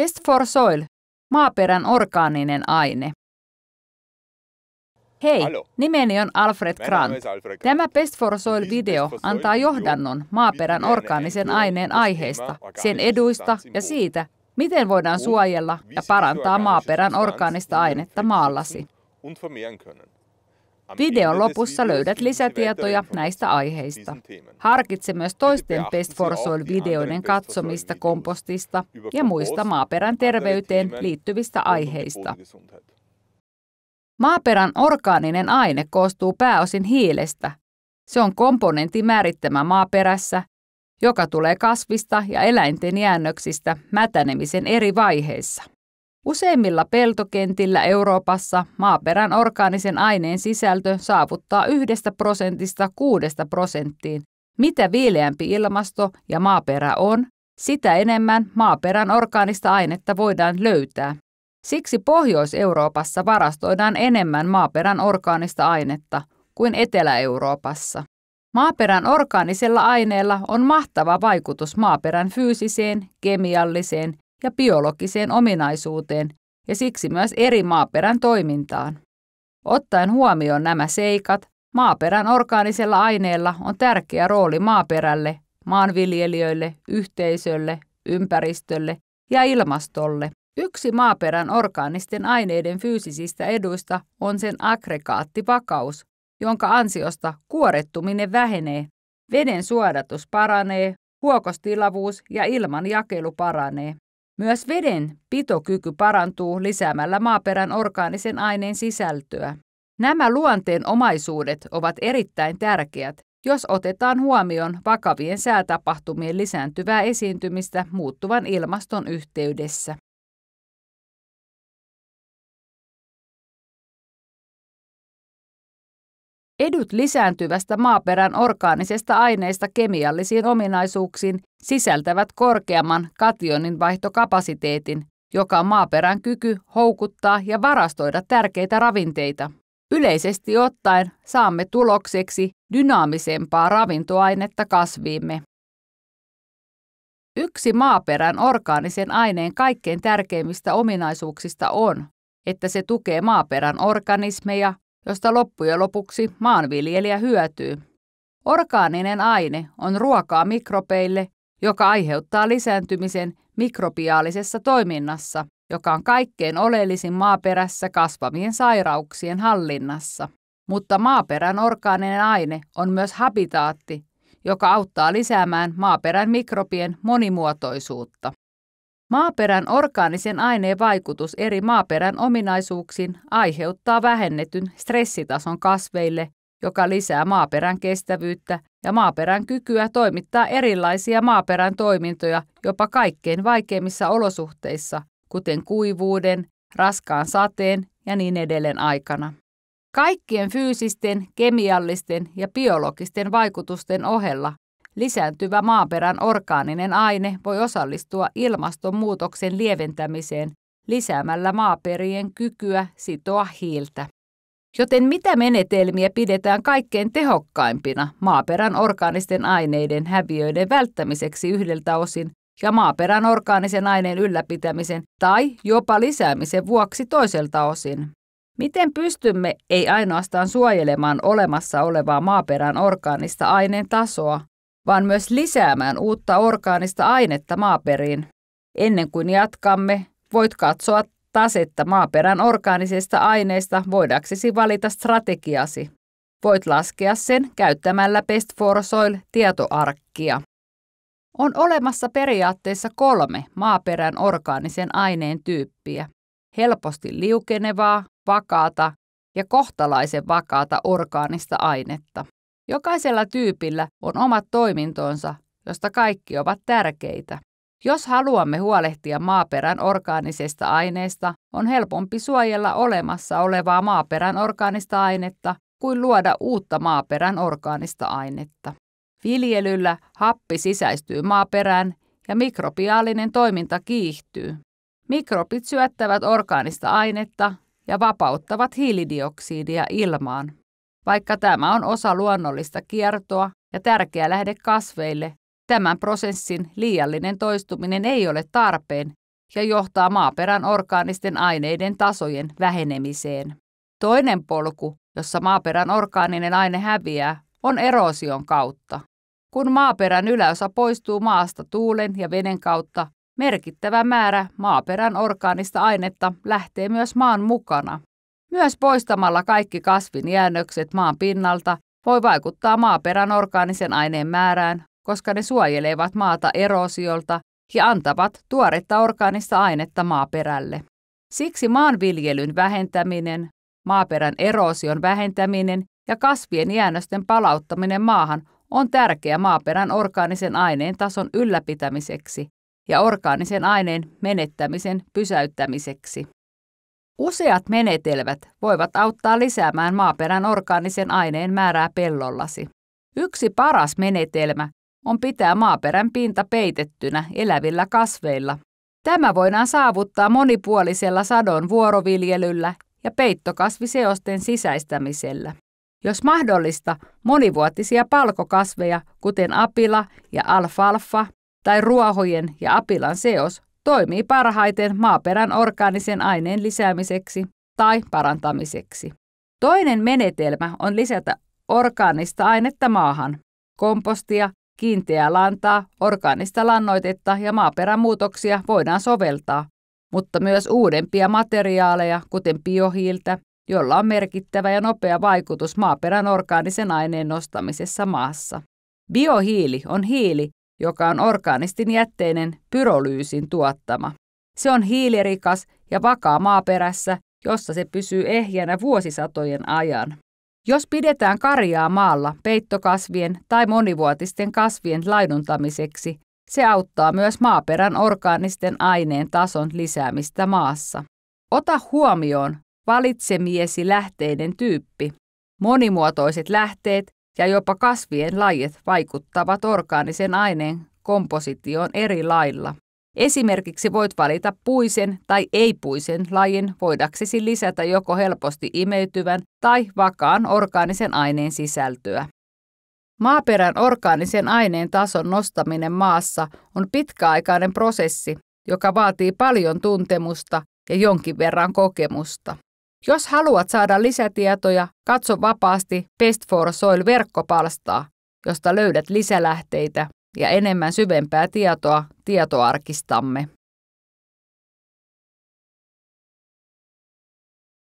Best for Soil, maaperän orgaaninen aine. Hei, nimeni on Alfred Grant. Tämä Best for Soil-video antaa johdannon maaperän orgaanisen aineen aiheesta, sen eduista ja siitä, miten voidaan suojella ja parantaa maaperän orgaanista ainetta maallasi. Videon lopussa löydät lisätietoja näistä aiheista. Harkitse myös toisten Best for Soil-videoiden katsomista kompostista ja muista maaperän terveyteen liittyvistä aiheista. Maaperän orgaaninen aine koostuu pääosin hiilestä. Se on komponentti määrittämä maaperässä, joka tulee kasvista ja eläinten jäännöksistä mätänemisen eri vaiheissa. Useimmilla peltokentillä Euroopassa maaperän orgaanisen aineen sisältö saavuttaa yhdestä prosentista kuudesta prosenttiin. Mitä viileämpi ilmasto ja maaperä on, sitä enemmän maaperän orgaanista ainetta voidaan löytää. Siksi Pohjois-Euroopassa varastoidaan enemmän maaperän orgaanista ainetta kuin Etelä-Euroopassa. Maaperän orgaanisella aineella on mahtava vaikutus maaperän fyysiseen, kemialliseen ja biologiseen ominaisuuteen ja siksi myös eri maaperän toimintaan. Ottaen huomioon nämä seikat, maaperän orgaanisella aineella on tärkeä rooli maaperälle, maanviljelijöille, yhteisölle, ympäristölle ja ilmastolle. Yksi maaperän orgaanisten aineiden fyysisistä eduista on sen aggregaattivakaus, jonka ansiosta kuorettuminen vähenee, veden suodatus paranee, huokostilavuus ja ilman jakelu paranee. Myös veden pitokyky parantuu lisäämällä maaperän orgaanisen aineen sisältöä. Nämä luonteen omaisuudet ovat erittäin tärkeät, jos otetaan huomioon vakavien säätapahtumien lisääntyvää esiintymistä muuttuvan ilmaston yhteydessä. Edut lisääntyvästä maaperän orgaanisesta aineesta kemiallisiin ominaisuuksiin sisältävät korkeamman kationin vaihtokapasiteetin, joka on maaperän kyky houkuttaa ja varastoida tärkeitä ravinteita. Yleisesti ottaen saamme tulokseksi dynaamisempaa ravintoainetta kasviimme. Yksi maaperän orgaanisen aineen kaikkein tärkeimmistä ominaisuuksista on, että se tukee maaperän organismeja josta loppujen lopuksi maanviljelijä hyötyy. Orgaaninen aine on ruokaa mikrobeille, joka aiheuttaa lisääntymisen mikrobiaalisessa toiminnassa, joka on kaikkein oleellisin maaperässä kasvavien sairauksien hallinnassa. Mutta maaperän orgaaninen aine on myös habitaatti, joka auttaa lisäämään maaperän mikrobien monimuotoisuutta. Maaperän orgaanisen aineen vaikutus eri maaperän ominaisuuksiin aiheuttaa vähennetyn stressitason kasveille, joka lisää maaperän kestävyyttä ja maaperän kykyä toimittaa erilaisia maaperän toimintoja jopa kaikkein vaikeimmissa olosuhteissa, kuten kuivuuden, raskaan sateen ja niin edelleen aikana. Kaikkien fyysisten, kemiallisten ja biologisten vaikutusten ohella lisääntyvä maaperän orgaaninen aine voi osallistua ilmastonmuutoksen lieventämiseen lisäämällä maaperien kykyä sitoa hiiltä. Joten mitä menetelmiä pidetään kaikkein tehokkaimpina maaperän orgaanisten aineiden häviöiden välttämiseksi yhdeltä osin ja maaperän orgaanisen aineen ylläpitämisen tai jopa lisäämisen vuoksi toiselta osin? Miten pystymme ei ainoastaan suojelemaan olemassa olevaa maaperän orgaanista aineen tasoa, vaan myös lisäämään uutta orgaanista ainetta maaperiin. Ennen kuin jatkamme, voit katsoa tasetta maaperän orgaanisista aineista voidaksesi valita strategiasi. Voit laskea sen käyttämällä Best for Soil tietoarkkia. On olemassa periaatteessa kolme maaperän orgaanisen aineen tyyppiä. Helposti liukenevaa, vakaata ja kohtalaisen vakaata orgaanista ainetta. Jokaisella tyypillä on omat toimintonsa, josta kaikki ovat tärkeitä. Jos haluamme huolehtia maaperän orgaanisesta aineesta, on helpompi suojella olemassa olevaa maaperän orgaanista ainetta kuin luoda uutta maaperän orgaanista ainetta. Viljelyllä happi sisäistyy maaperään ja mikrobiaalinen toiminta kiihtyy. Mikrobit syöttävät orgaanista ainetta ja vapauttavat hiilidioksidia ilmaan. Vaikka tämä on osa luonnollista kiertoa ja tärkeä lähde kasveille, tämän prosessin liiallinen toistuminen ei ole tarpeen ja johtaa maaperän orgaanisten aineiden tasojen vähenemiseen. Toinen polku, jossa maaperän orgaaninen aine häviää, on erosion kautta. Kun maaperän yläosa poistuu maasta tuulen ja veden kautta, merkittävä määrä maaperän orgaanista ainetta lähtee myös maan mukana. Myös poistamalla kaikki kasvin jäännökset maan pinnalta voi vaikuttaa maaperän orgaanisen aineen määrään, koska ne suojelevat maata erosiolta ja antavat tuoretta orgaanista ainetta maaperälle. Siksi maanviljelyn vähentäminen, maaperän erosion vähentäminen ja kasvien jäännösten palauttaminen maahan on tärkeä maaperän orgaanisen aineen tason ylläpitämiseksi ja orgaanisen aineen menettämisen pysäyttämiseksi. Useat menetelmät voivat auttaa lisäämään maaperän orgaanisen aineen määrää pellollasi. Yksi paras menetelmä on pitää maaperän pinta peitettynä elävillä kasveilla. Tämä voidaan saavuttaa monipuolisella sadon vuoroviljelyllä ja peittokasviseosten sisäistämisellä. Jos mahdollista, monivuotisia palkokasveja, kuten apila ja alfalfa, tai ruohojen ja apilan seos toimii parhaiten maaperän orgaanisen aineen lisäämiseksi tai parantamiseksi. Toinen menetelmä on lisätä orgaanista ainetta maahan, kompostia, kiinteää lantaa, orgaanista lannoitetta ja maaperän muutoksia voidaan soveltaa, mutta myös uudempia materiaaleja, kuten biohiiltä, jolla on merkittävä ja nopea vaikutus maaperän orgaanisen aineen nostamisessa maassa. Biohiili on hiili, joka on orgaanistin jätteinen pyrolyysin tuottama. Se on hiilirikas ja vakaa maaperässä, jossa se pysyy ehjänä vuosisatojen ajan. Jos pidetään karjaa maalla peittokasvien tai monivuotisten kasvien laiduntamiseksi, se auttaa myös maaperän orgaanisten aineen tason lisäämistä maassa. Ota huomioon valitsemiesi lähteiden tyyppi. Monimuotoiset lähteet ja jopa kasvien lajit vaikuttavat orgaanisen aineen kompositioon eri lailla. Esimerkiksi voit valita puisen tai ei-puisen lajin voidaksesi lisätä joko helposti imeytyvän tai vakaan orgaanisen aineen sisältöä. Maaperän orgaanisen aineen tason nostaminen maassa on pitkäaikainen prosessi, joka vaatii paljon tuntemusta ja jonkin verran kokemusta. Jos haluat saada lisätietoja, katso vapaasti Best for Soil-verkkopalstaa, josta löydät lisälähteitä ja enemmän syvempää tietoa tietoarkistamme.